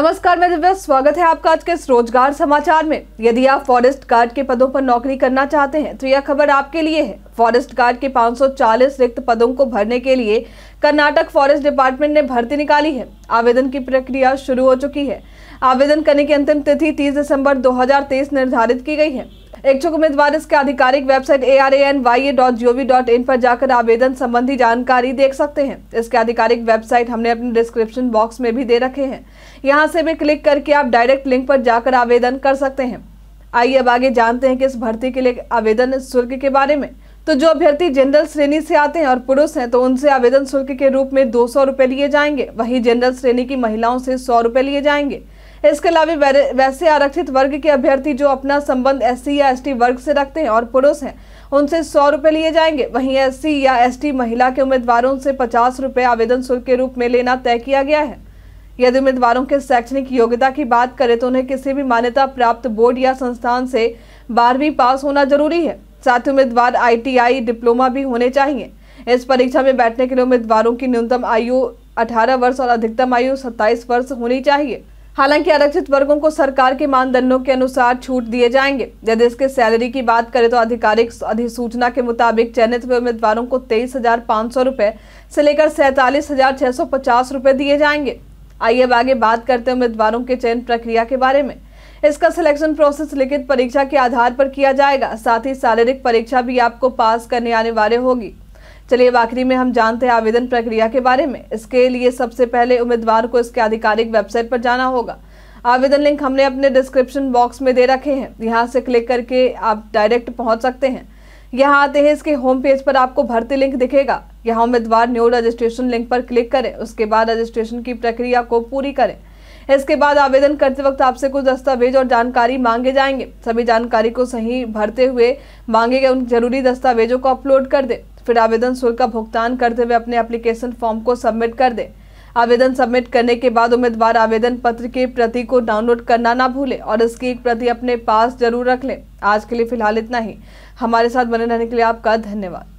नमस्कार मैं दिव्या स्वागत है आपका आज के इस रोजगार समाचार में यदि आप फॉरेस्ट गार्ड के पदों पर नौकरी करना चाहते हैं तो यह खबर आपके लिए है फॉरेस्ट गार्ड के 540 रिक्त पदों को भरने के लिए कर्नाटक फॉरेस्ट डिपार्टमेंट ने भर्ती निकाली है आवेदन की प्रक्रिया शुरू हो चुकी है आवेदन करने की अंतिम तिथि 30 दिसंबर 2023 निर्धारित की गई है इच्छुक उम्मीदवार इसके आधिकारिक website A R A N Y A dot G dot in पर जाकर आवेदन संबंधी जानकारी देख सकते हैं इसके आधिकारिक वेबसाइट हमने अपने डिस्क्रिप्शन बॉक्स में भी दे रखे हैं यहाँ से भी क्लिक करके आप डायरेक्ट लिंक पर जाकर आवेदन कर सकते हैं आइए अब आगे जानते हैं कि इस भर्ती के लिए आवेदन शुल्क के बारे में तो जो अभ्यर्थी जनरल श्रेणी से आते हैं और पुरुष हैं तो उनसे आवेदन शुल्क के रूप में दो सौ लिए जाएंगे वही जनरल श्रेणी की महिलाओं से सौ लिए जाएंगे इसके अलावा वैसे आरक्षित वर्ग के अभ्यर्थी जो अपना संबंध एस या एस वर्ग से रखते हैं और पुरुष हैं उनसे सौ रुपये लिए जाएंगे वहीं एस या एस महिला के उम्मीदवारों से पचास रुपये आवेदन शुल्क के रूप में लेना तय किया गया है यदि उम्मीदवारों के शैक्षणिक योग्यता की बात करें तो उन्हें किसी भी मान्यता प्राप्त बोर्ड या संस्थान से बारहवीं पास होना जरूरी है साथ ही उम्मीदवार आईटीआई डिप्लोमा भी होने चाहिए इस परीक्षा में बैठने के लिए उम्मीदवारों की न्यूनतम आयु 18 वर्ष और अधिकतम आयु 27 वर्ष होनी चाहिए हालांकि आरक्षित वर्गों को सरकार के मानदंडों के अनुसार छूट दिए जाएंगे यदि इसके सैलरी की बात करें तो आधिकारिक अधिसूचना के मुताबिक चयनित उम्मीदवारों को तेईस हजार पाँच सौ रुपये से लेकर सैतालीस हजार छह सौ पचास रुपये दिए जाएंगे आइए अब आगे बात करते हैं उम्मीदवारों के चयन प्रक्रिया के बारे में इसका सिलेक्शन प्रोसेस लिखित परीक्षा के आधार पर किया जाएगा साथ ही शारीरिक परीक्षा भी आपको पास करने अनिवार्य होगी चलिए आखिरी में हम जानते हैं आवेदन प्रक्रिया के बारे में इसके लिए सबसे पहले उम्मीदवार को इसके आधिकारिक वेबसाइट पर जाना होगा आवेदन लिंक हमने अपने डिस्क्रिप्शन बॉक्स में दे रखे हैं यहाँ से क्लिक करके आप डायरेक्ट पहुँच सकते हैं यहाँ आते हैं इसके होम पेज पर आपको भर्ती लिंक दिखेगा यहाँ उम्मीदवार न्यू रजिस्ट्रेशन लिंक पर क्लिक करें उसके बाद रजिस्ट्रेशन की प्रक्रिया को पूरी करें इसके बाद आवेदन करते वक्त आपसे कुछ दस्तावेज और जानकारी मांगे जाएंगे सभी जानकारी को सही भरते हुए मांगे गए उन जरूरी दस्तावेजों को अपलोड कर दें फिर आवेदन शुल्क का भुगतान करते हुए अपने एप्लीकेशन फॉर्म को सबमिट कर दें आवेदन सबमिट करने के बाद उम्मीदवार आवेदन पत्र की प्रति को डाउनलोड करना ना भूले और इसकी एक प्रति अपने पास जरूर रख लें आज के लिए फिलहाल इतना ही हमारे साथ बने रहने के लिए आपका धन्यवाद